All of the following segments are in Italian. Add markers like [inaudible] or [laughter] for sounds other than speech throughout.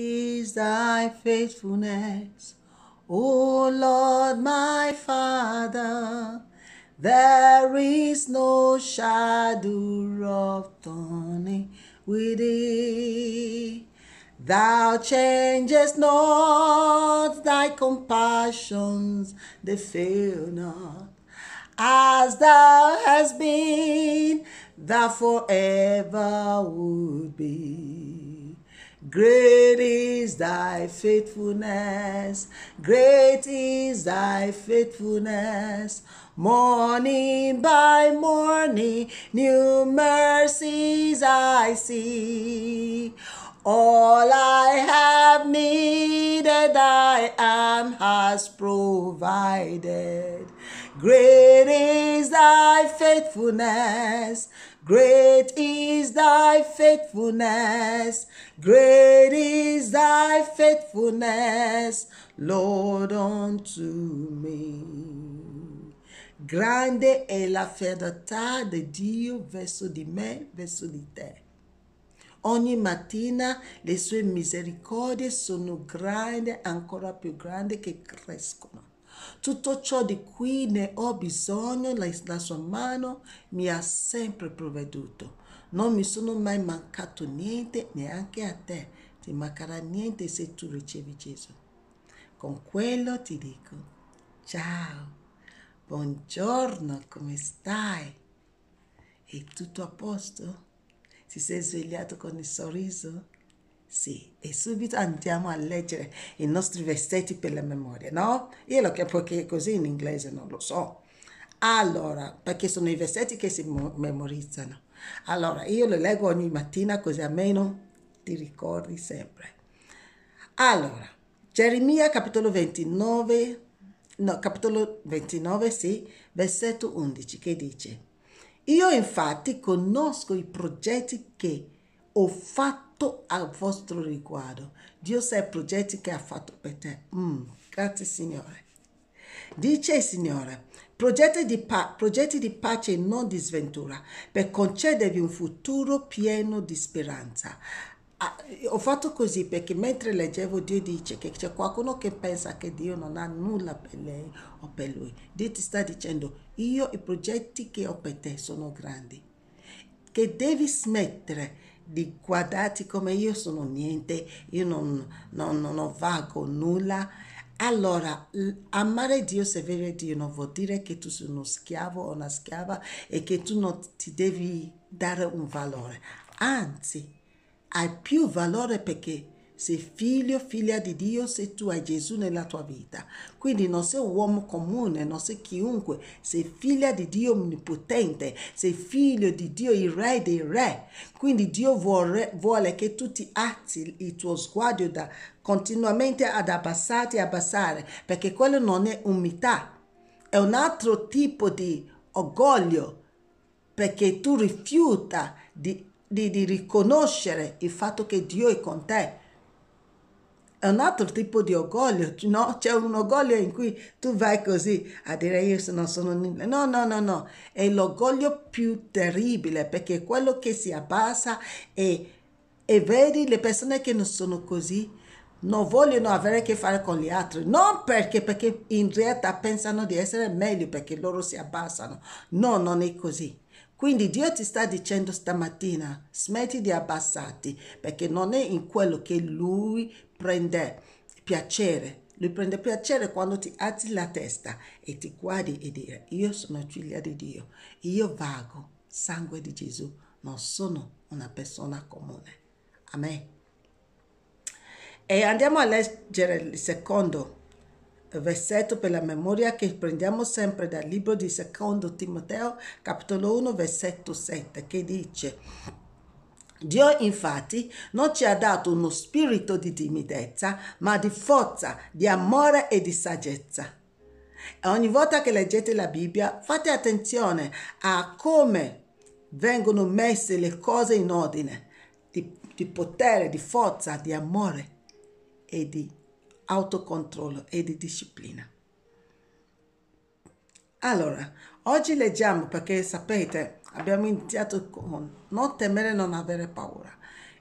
is thy faithfulness, O Lord my Father. There is no shadow of turning with thee. Thou changest not thy compassions, they fail not. As thou hast been, thou forever would be. Great is thy faithfulness, great is thy faithfulness. Morning by morning, new mercies I see. All I have needed, I am has provided. Great is thy faithfulness, Great is thy faithfulness, great is thy faithfulness, Lord, unto me. Grande è la fedeltà di Dio verso di me, verso di te. Ogni mattina le sue misericordie sono grandi, ancora più grandi che crescono. Tutto ciò di cui ne ho bisogno, la, la sua mano mi ha sempre provveduto. Non mi sono mai mancato niente, neanche a te. Ti mancherà niente se tu ricevi Gesù. Con quello ti dico, ciao, buongiorno, come stai? È tutto a posto? Ti sei svegliato con il sorriso? Sì, e subito andiamo a leggere i nostri versetti per la memoria, no? Io lo capo che così in inglese non lo so. Allora, perché sono i versetti che si memorizzano. Allora, io lo leggo ogni mattina così almeno ti ricordi sempre. Allora, Geremia capitolo 29, no, capitolo 29, sì, versetto 11, che dice, Io infatti conosco i progetti che ho fatto al vostro riguardo. Dio sa i progetti che ha fatto per te. Mm, grazie Signore. Dice il Signore, progetti di, pa- progetti di pace e non di sventura, per concedervi un futuro pieno di speranza. Ah, ho fatto così perché mentre leggevo Dio dice che c'è qualcuno che pensa che Dio non ha nulla per lei o per lui. Dio ti sta dicendo io i progetti che ho per te sono grandi, che devi smettere di guardarti come io sono niente, io non, non, non, non valgo nulla. Allora, amare Dio, servire Dio non vuol dire che tu sei uno schiavo o una schiava e che tu non ti devi dare un valore. Anzi, hai più valore perché sei figlio, figlia di Dio se tu hai Gesù nella tua vita. Quindi non sei un uomo comune, non sei chiunque, sei figlia di Dio onnipotente, sei figlio di Dio il re dei re. Quindi Dio vuole, vuole che tu ti atti il tuo sguardo da, continuamente ad abbassarti e abbassare, perché quello non è umiltà, è un altro tipo di orgoglio, perché tu rifiuta di, di, di riconoscere il fatto che Dio è con te è un altro tipo di orgoglio, no? C'è un orgoglio in cui tu vai così a dire io non sono nulla. No, no, no, no. È l'orgoglio più terribile perché quello che si abbassa e, e vedi le persone che non sono così non vogliono avere a che fare con gli altri, non perché, perché in realtà pensano di essere meglio perché loro si abbassano. No, non è così. Quindi Dio ti sta dicendo stamattina, smetti di abbassarti, perché non è in quello che Lui prende piacere. Lui prende piacere quando ti alzi la testa e ti guardi e dire, io sono figlia di Dio, io vago, sangue di Gesù, non sono una persona comune. Amen. E andiamo a leggere il secondo versetto per la memoria che prendiamo sempre dal libro di secondo Timoteo capitolo 1 versetto 7 che dice Dio infatti non ci ha dato uno spirito di timidezza, ma di forza, di amore e di saggezza. E ogni volta che leggete la Bibbia fate attenzione a come vengono messe le cose in ordine, di, di potere, di forza, di amore e di saggezza autocontrollo e di disciplina. Allora, oggi leggiamo perché sapete, abbiamo iniziato con non temere, non avere paura.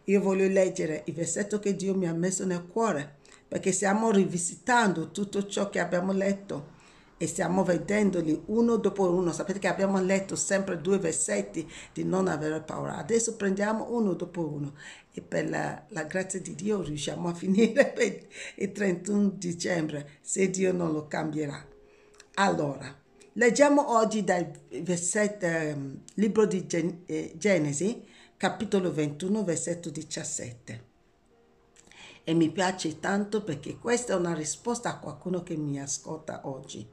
Io voglio leggere il versetto che Dio mi ha messo nel cuore, perché stiamo rivisitando tutto ciò che abbiamo letto e stiamo vedendoli uno dopo uno. Sapete che abbiamo letto sempre due versetti di non avere paura. Adesso prendiamo uno dopo uno e per la, la grazia di Dio riusciamo a finire [laughs] per il 31 dicembre se Dio non lo cambierà. Allora, leggiamo oggi dal versetto, eh, libro di Gen- eh, Genesi, capitolo 21, versetto 17 e mi piace tanto perché questa è una risposta a qualcuno che mi ascolta oggi.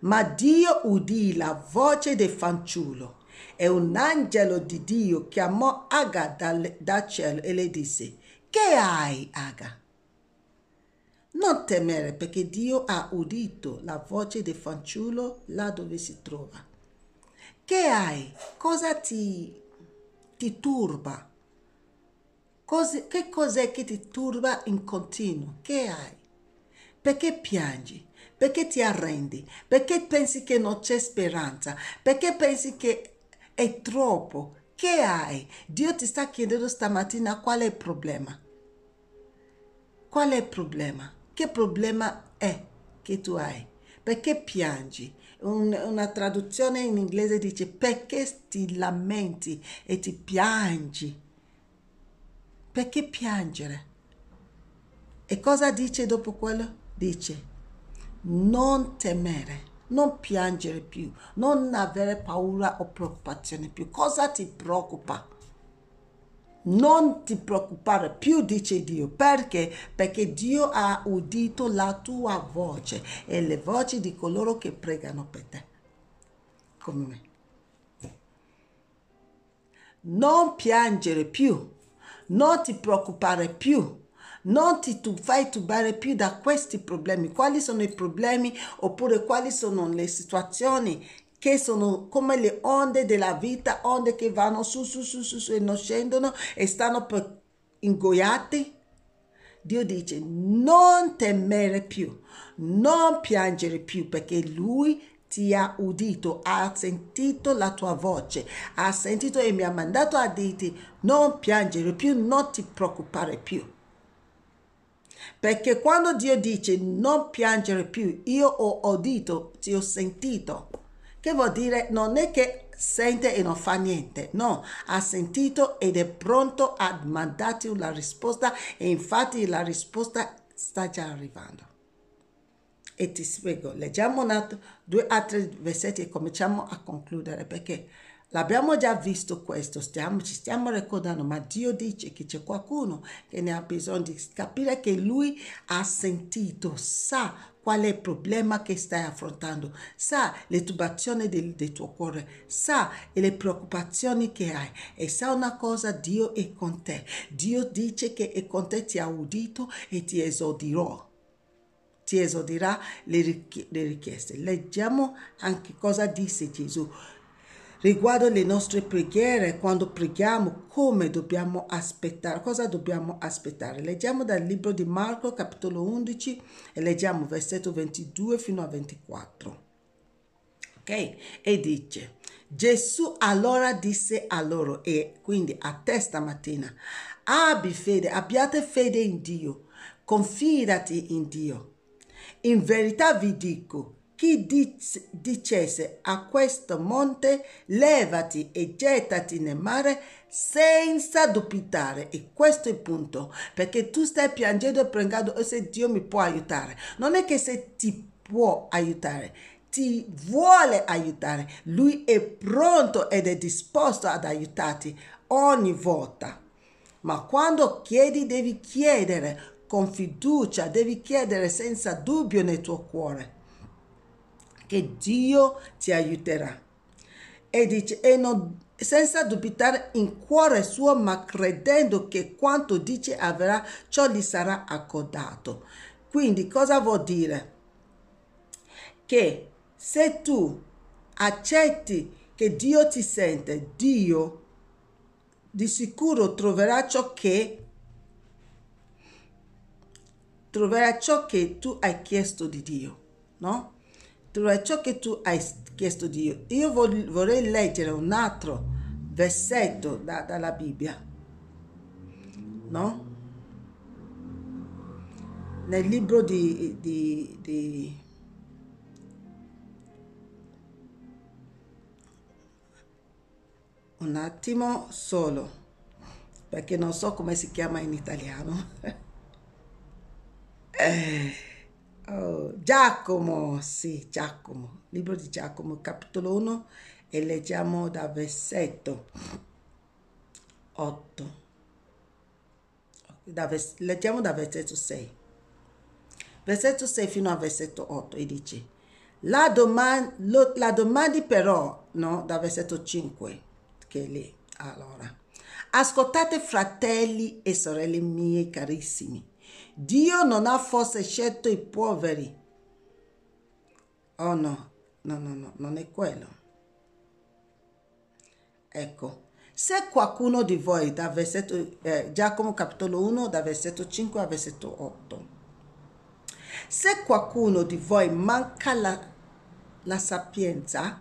Ma Dio udì la voce del fanciullo e un angelo di Dio chiamò Aga dal, dal cielo e le disse, che hai Aga? Non temere perché Dio ha udito la voce del fanciullo là dove si trova. Che hai? Cosa ti, ti turba? Cos che cos'è che ti turba in continuo? Che hai? Perché piangi? Perché ti arrendi? Perché pensi che non c'è speranza? Perché pensi che è troppo? Che hai? Dio ti sta chiedendo stamattina qual è il problema. Qual è il problema? Che problema è che tu hai? Perché piangi? una traduzione in inglese dice perché ti lamenti e ti piangi? Perché piangere? E cosa dice dopo quello? Dice non temere, non piangere più, non avere paura o preoccupazione più. Cosa ti preoccupa? Non ti preoccupare più, dice Dio, perché? Perché Dio ha udito la tua voce e le voci di coloro che pregano per te, come me. Non piangere più, non ti preoccupare più, non ti fai tubare più da questi problemi. Quali sono i problemi oppure quali sono le situazioni che sono come le onde della vita, onde che vanno su, su, su, su, su e non scendono e stanno per ingoiate. Dio dice non temere più, non piangere più perché lui ti ha udito, ha sentito la tua voce, ha sentito e mi ha mandato a dirti non piangere più, non ti preoccupare più. Perché quando Dio dice non piangere più, io ho udito, ti ho sentito, che vuol dire non è che sente e non fa niente, no, ha sentito ed è pronto a mandarti una risposta e infatti la risposta sta già arrivando. E ti spiego, leggiamo un altro, due altri versetti e cominciamo a concludere perché L'abbiamo già visto questo, stiamo, ci stiamo ricordando, ma Dio dice che c'è qualcuno che ne ha bisogno di capire che lui ha sentito, sa qual è il problema che stai affrontando, sa le turbazioni del, del, tuo cuore, sa le preoccupazioni che hai e sa una cosa, Dio è con te. Dio dice che è con te, ti ha udito e ti esodirò ti esodirà le, richieste. Leggiamo anche cosa disse Gesù riguardo le nostre preghiere, quando preghiamo, come dobbiamo aspettare, cosa dobbiamo aspettare. Leggiamo dal libro di Marco capitolo 11 e leggiamo versetto 22 fino a 24. Ok? E dice, Gesù allora disse a loro, e quindi a te stamattina, abbi fede, abbiate fede in Dio, confidati in Dio. In verità vi dico, chi dicesse a questo monte levati e gettati nel mare senza dubitare e questo è il punto perché tu stai piangendo e pregando oh, se Dio mi può aiutare non è che se ti può aiutare ti vuole aiutare lui è pronto ed è disposto ad aiutarti ogni volta ma quando chiedi devi chiedere con fiducia devi chiedere senza dubbio nel tuo cuore che Dio ti aiuterà. E dice, e non, senza dubitare in cuore suo, ma credendo che quanto dice avverrà, ciò gli sarà accordato. Quindi cosa vuol dire? Che se tu accetti che Dio ti sente, Dio di sicuro troverà ciò che troverà ciò che tu hai chiesto di Dio, no? Tra ciò che tu hai chiesto Dio, io vorrei leggere un altro versetto da, dalla Bibbia, no? Nel libro di, di, di un attimo solo, perché non so come si chiama in italiano. [laughs] eh. Oh, Giacomo, sì, Giacomo, libro di Giacomo, capitolo 1 e leggiamo da versetto 8. Da vers leggiamo da versetto 6. Versetto 6 fino a versetto 8 e dice, la, domani, lo, la domandi però, no, da versetto 5, che è lì, allora, ascoltate fratelli e sorelle mie carissimi Dio non ha forse scelto i poveri. Oh no, no, no, no, non è quello. Ecco, se qualcuno di voi, da versetto, eh, Giacomo capitolo 1, da versetto 5 a versetto 8, se qualcuno di voi manca la, la sapienza,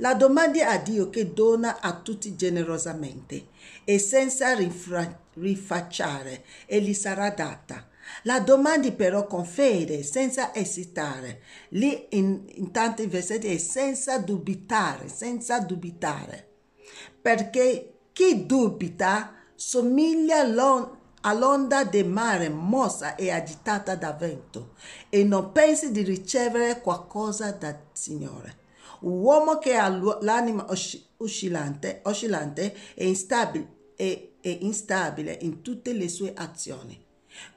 la domandi a Dio che dona a tutti generosamente e senza rifra- rifacciare e gli sarà data. La domanda però con fede, senza esitare. Lì in, in tanti versetti è senza dubitare, senza dubitare. Perché chi dubita somiglia all'onda del mare mossa e agitata da vento e non pensi di ricevere qualcosa dal Signore uomo che ha l'anima oscillante, oscillante e, instabile, e, e instabile in tutte le sue azioni.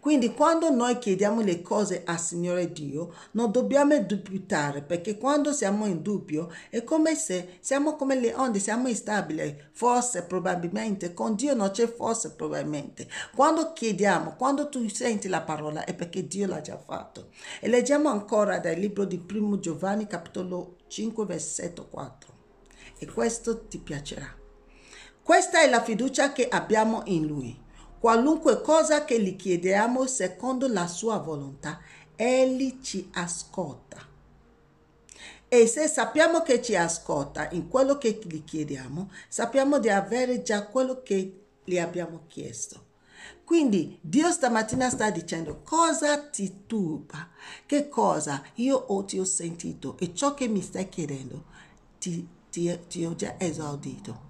Quindi quando noi chiediamo le cose al Signore Dio, non dobbiamo dubitare, perché quando siamo in dubbio è come se siamo come le onde, siamo instabili, forse probabilmente, con Dio non c'è forse probabilmente. Quando chiediamo, quando tu senti la parola è perché Dio l'ha già fatto. E leggiamo ancora dal libro di Primo Giovanni capitolo 5 versetto 4 e questo ti piacerà. Questa è la fiducia che abbiamo in Lui. Qualunque cosa che gli chiediamo secondo la sua volontà, Egli ci ascolta. E se sappiamo che ci ascolta in quello che gli chiediamo, sappiamo di avere già quello che gli abbiamo chiesto. Quindi Dio stamattina sta dicendo cosa ti turba, che cosa io ho, ti ho sentito e ciò che mi stai chiedendo ti, ti, ti ho già esaudito.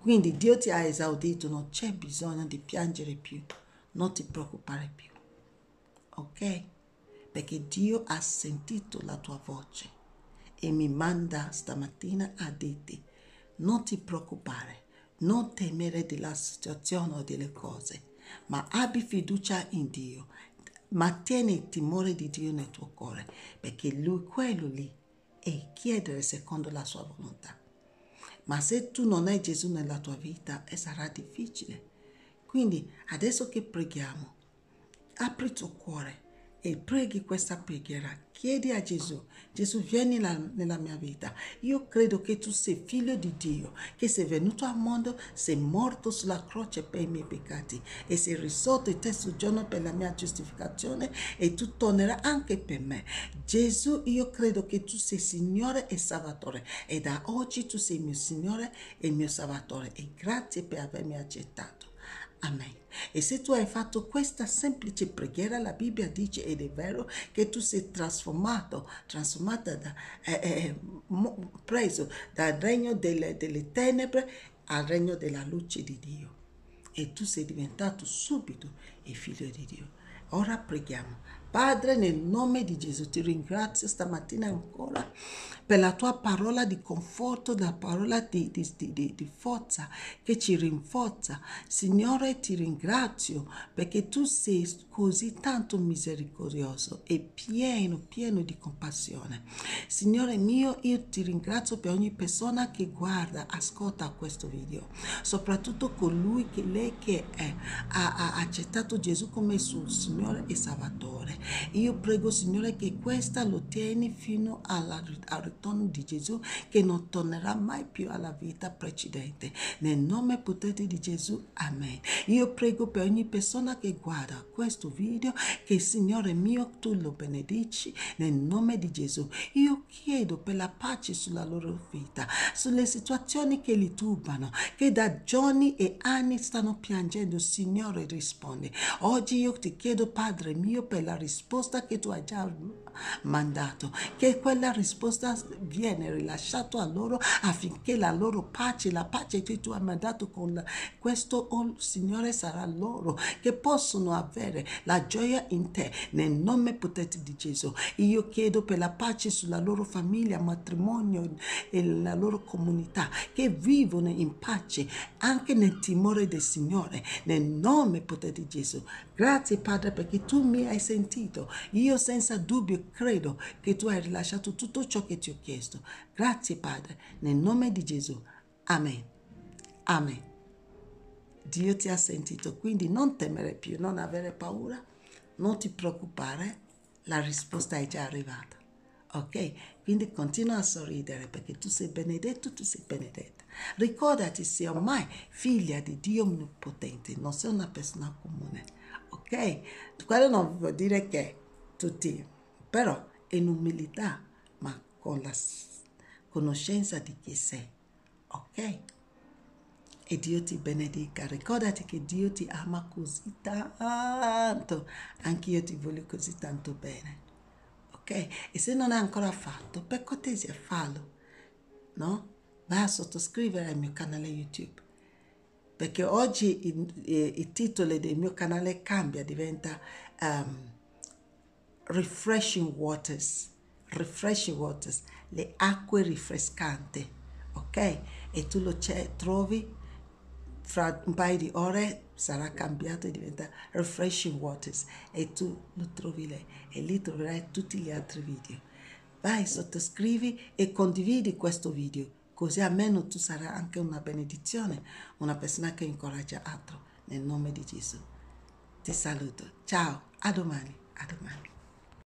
Quindi Dio ti ha esaudito, non c'è bisogno di piangere più, non ti preoccupare più. Ok? Perché Dio ha sentito la tua voce e mi manda stamattina a dirti non ti preoccupare, non temere della situazione o delle cose ma abbi fiducia in Dio, ma tieni il timore di Dio nel tuo cuore, perché lui, quello lì, è chiedere secondo la sua volontà. Ma se tu non hai Gesù nella tua vita, eh, sarà difficile. Quindi adesso che preghiamo, apri il tuo cuore e preghi questa preghiera. Chiedi a Gesù, Gesù vieni la, nella mia vita. Io credo che tu sei figlio di Dio, che sei venuto al mondo, sei morto sulla croce per i miei peccati e sei risorto il terzo giorno per la mia giustificazione e tu tornerai anche per me. Gesù, io credo che tu sei Signore e Salvatore e da oggi tu sei mio Signore e mio Salvatore e grazie per avermi accettato. Amen. E se tu hai fatto questa semplice preghiera, la Bibbia dice ed è vero che tu sei trasformato, trasformata, da, eh, eh, eh preso dal regno delle, delle tenebre al regno della luce di Dio. E tu sei diventato subito il figlio di Dio. Ora preghiamo. Padre, nel nome di Gesù ti ringrazio stamattina ancora per la tua parola di conforto, la parola di, di, di, di, forza che ci rinforza. Signore, ti ringrazio perché tu sei così tanto misericordioso e pieno, pieno di compassione. Signore mio, io ti ringrazio per ogni persona che guarda, ascolta questo video, soprattutto colui che lei che è, ha, ha accettato Gesù come suo Signore e Salvatore. Io prego, Signore, che questa lo tieni fino alla, al ritorno di Gesù, che non tornerà mai più alla vita precedente. Nel nome potente di Gesù, Amen. Io prego per ogni persona che guarda questo video, che Signore mio, tu lo benedici nel nome di Gesù. Io chiedo per la pace sulla loro vita, sulle situazioni che li turbano, che da giorni e anni stanno piangendo. Signore, rispondi. Oggi io ti chiedo, Padre mio, per la risposta resposta que tu a mandato, che quella risposta viene rilasciata a loro affinché la loro pace, la pace che tu hai mandato con questo, oh Signore, sarà loro, che possono avere la gioia in te, nel nome potente di Gesù. Io chiedo per la pace sulla loro famiglia, matrimonio e la loro comunità, che vivono in pace anche nel timore del Signore, nel nome potente di Gesù. Grazie Padre perché tu mi hai sentito. Io senza dubbio credo che tu hai rilasciato tutto ciò che ti ho chiesto. Grazie Padre, nel nome di Gesù. Amen. Amen. Dio ti ha sentito, quindi non temere più, non avere paura, non ti preoccupare, la risposta è già arrivata. Ok? Quindi continua a sorridere perché tu sei benedetto, tu sei benedetta. Ricordati sei ormai figlia di Dio Onnipotente, non sei una persona comune. Ok? Quello non vuol dire che tutti però in umiltà, ma con la conoscenza di chi sei. Ok? E Dio ti benedica. Ricordati che Dio ti ama così tanto. Anche io ti voglio così tanto bene. Ok? E se non hai ancora fatto, per cortesia fallo. No? Vai a sottoscrivere al mio canale YouTube. Perché oggi il, il, eh, il titolo del mio canale cambia, diventa... Um, refreshing waters, refreshing waters, le acque rinfrescanti, ok? E tu lo trovi fra un paio di ore sarà cambiato e diventa refreshing waters e tu lo trovi lì e lì troverai tutti gli altri video. Vai, sottoscrivi e condividi questo video, così almeno tu sarai anche una benedizione, una persona che incoraggia altro nel nome di Gesù. Ti saluto. Ciao, a domani, a domani.